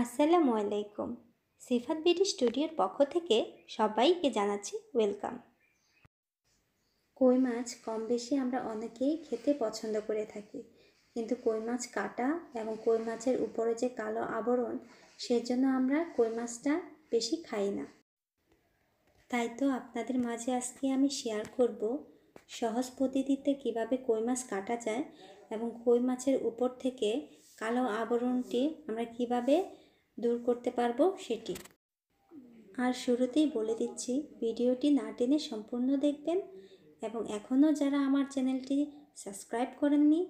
আসসালামু আলাইকুম সিফাত বিডি স্টুডিওর পক্ষ থেকে সবাইকে জানাচ্ছি ওয়েলকাম কই মাছ কম বেশি আমরা অনেকেই খেতে পছন্দ করে থাকি কিন্তু কই মাছ কাটা এবং কই মাছের উপরে যে কালো আবরণ সেজন্য আমরা কই মাছটা বেশি খাই না তাই তো আপনাদের মাঝে আজকে আমি শেয়ার করব সহজ পদ্ধতিতে কিভাবে কই মাছ কাটা যায় এবং কই মাছের উপর থেকে কালো আবরণটি আমরা কিভাবে দূর করতে পারবো সেটি আর শুরুতেই বলে দিচ্ছি ভিডিওটি না টেনে সম্পূর্ণ দেখবেন এবং এখনও যারা আমার চ্যানেলটি সাবস্ক্রাইব করেননি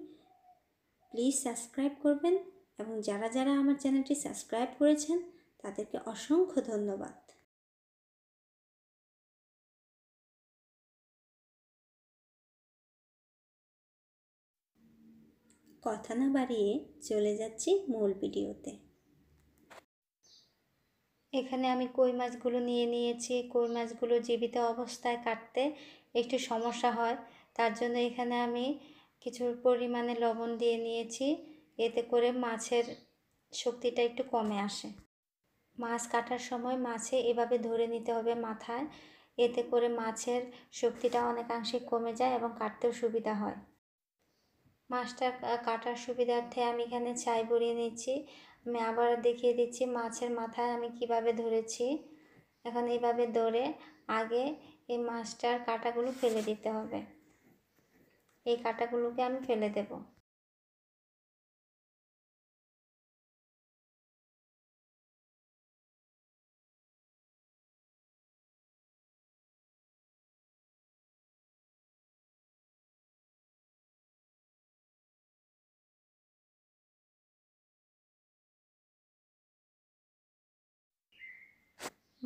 প্লিজ সাবস্ক্রাইব করবেন এবং যারা যারা আমার চ্যানেলটি সাবস্ক্রাইব করেছেন তাদেরকে অসংখ্য ধন্যবাদ কথা না বাড়িয়ে চলে যাচ্ছি মূল ভিডিওতে এখানে আমি কই মাছগুলো নিয়ে নিয়েছি কই মাছগুলো জীবিত অবস্থায় কাটতে একটু সমস্যা হয় তার জন্য এখানে আমি কিছু পরিমাণে লবণ দিয়ে নিয়েছি এতে করে মাছের শক্তিটা একটু কমে আসে মাছ কাটার সময় মাছে এভাবে ধরে নিতে হবে মাথায় এতে করে মাছের শক্তিটা অনেকাংশে কমে যায় এবং কাটতেও সুবিধা হয় মাছটা কাটার সুবিধার্থে আমি এখানে ছাই ভরিয়ে নিচ্ছি আমি আবার দেখিয়ে দিচ্ছি মাছের মাথায় আমি কিভাবে ধরেছি এখন এইভাবে ধরে আগে এই মাছটার কাঁটাগুলো ফেলে দিতে হবে এই কাঁটাগুলোকে আমি ফেলে দেব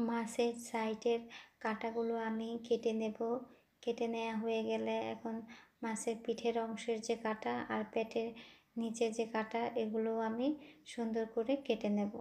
মাছের সাইডের কাঁটাগুলো আমি কেটে নেব কেটে নেওয়া হয়ে গেলে এখন মাছের পিঠের অংশের যে কাটা আর পেটের নিচে যে কাটা এগুলো আমি সুন্দর করে কেটে নেব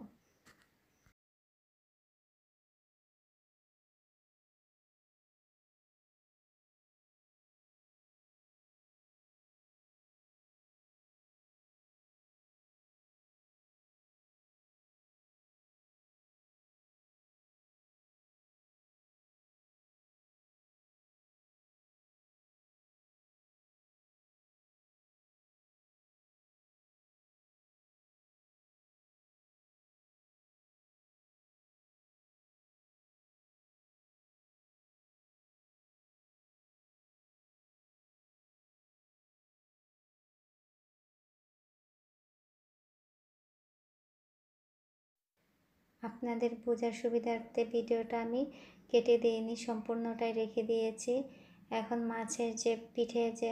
আপনাদের বোঝার সুবিধার্থে ভিডিওটা আমি কেটে দিইনি সম্পূর্ণটাই রেখে দিয়েছি এখন মাছের যে পিঠে যে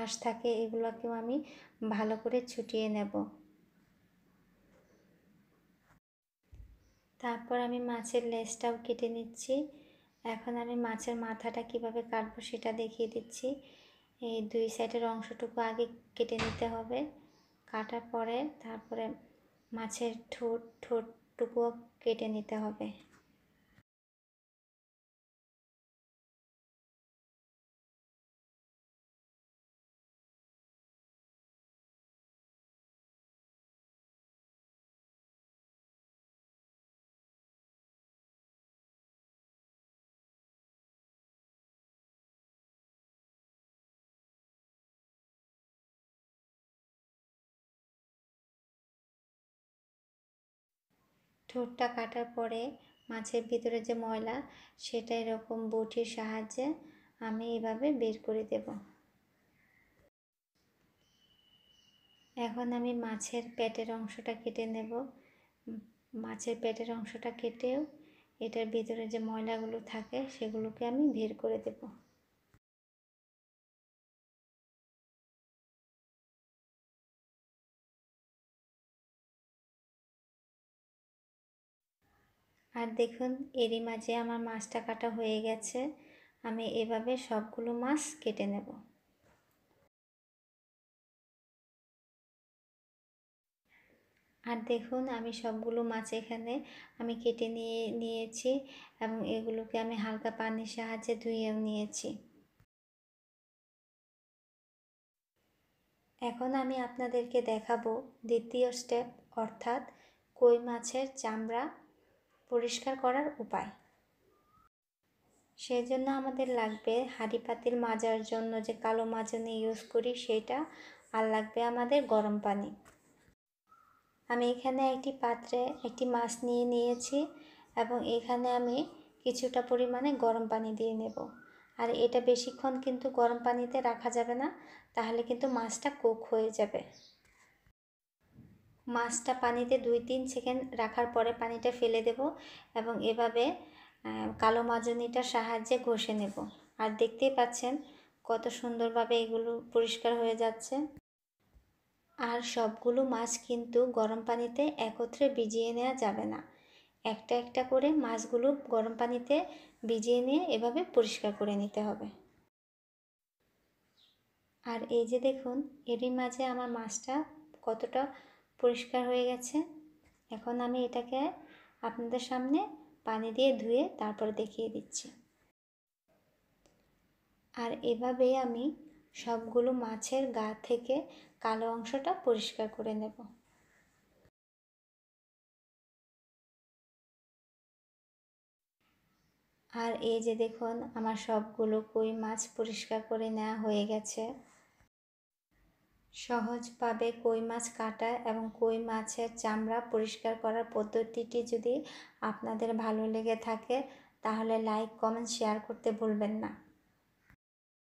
আঁশ থাকে এগুলোকেও আমি ভালো করে ছুটিয়ে নেব তারপর আমি মাছের লেজটাও কেটে নিচ্ছি এখন আমি মাছের মাথাটা কিভাবে কাটবো সেটা দেখিয়ে দিচ্ছি এই দুই সাইডের অংশটুকু আগে কেটে নিতে হবে কাটার পরে তারপরে মাছের ঠোঁট ঠোঁট টুকুও কেটে নিতে হবে ঠোঁটটা কাটার পরে মাছের ভিতরে যে ময়লা সেটা এরকম বটির সাহায্যে আমি এভাবে বের করে দেব এখন আমি মাছের পেটের অংশটা কেটে নেব মাছের পেটের অংশটা কেটেও এটার ভিতরে যে ময়লাগুলো থাকে সেগুলোকে আমি বের করে দেবো আর দেখুন এরই মাঝে আমার মাছটা কাটা হয়ে গেছে আমি এভাবে সবগুলো মাছ কেটে নেব আর দেখুন আমি সবগুলো মাছ এখানে আমি কেটে নিয়ে নিয়েছি এবং এগুলোকে আমি হালকা পানির সাহায্যে ধুয়েও নিয়েছি এখন আমি আপনাদেরকে দেখাবো দ্বিতীয় স্টেপ অর্থাৎ কই মাছের চামড়া পরিষ্কার করার উপায় সেই জন্য আমাদের লাগবে হাঁড়ি পাতিল মাজার জন্য যে কালো মাজনি ইউজ করি সেটা আর লাগবে আমাদের গরম পানি আমি এখানে একটি পাত্রে একটি মাছ নিয়ে নিয়েছি এবং এখানে আমি কিছুটা পরিমাণে গরম পানি দিয়ে নেব আর এটা বেশিক্ষণ কিন্তু গরম পানিতে রাখা যাবে না তাহলে কিন্তু মাছটা কোক হয়ে যাবে মাছটা পানিতে দুই তিন সেকেন্ড রাখার পরে পানিটা ফেলে দেব এবং এভাবে কালো মাজনিটার সাহায্যে ঘষে নেব আর দেখতেই পাচ্ছেন কত সুন্দরভাবে এগুলো পরিষ্কার হয়ে যাচ্ছে আর সবগুলো মাছ কিন্তু গরম পানিতে একত্রে ভিজিয়ে নেওয়া যাবে না একটা একটা করে মাছগুলো গরম পানিতে ভিজিয়ে নিয়ে এভাবে পরিষ্কার করে নিতে হবে আর এই যে দেখুন এরই মাঝে আমার মাছটা কতটা পরিষ্কার হয়ে গেছে এখন আমি এটাকে আপনাদের সামনে পানি দিয়ে ধুয়ে তারপরে দেখিয়ে দিচ্ছি আর এভাবেই আমি সবগুলো মাছের গা থেকে কালো অংশটা পরিষ্কার করে নেব আর এই যে দেখুন আমার সবগুলো কই মাছ পরিষ্কার করে নেওয়া হয়ে গেছে সহজভাবে কই মাছ কাটা এবং কই মাছের চামড়া পরিষ্কার করার পদ্ধতিটি যদি আপনাদের ভালো লেগে থাকে তাহলে লাইক কমেন্ট শেয়ার করতে ভুলবেন না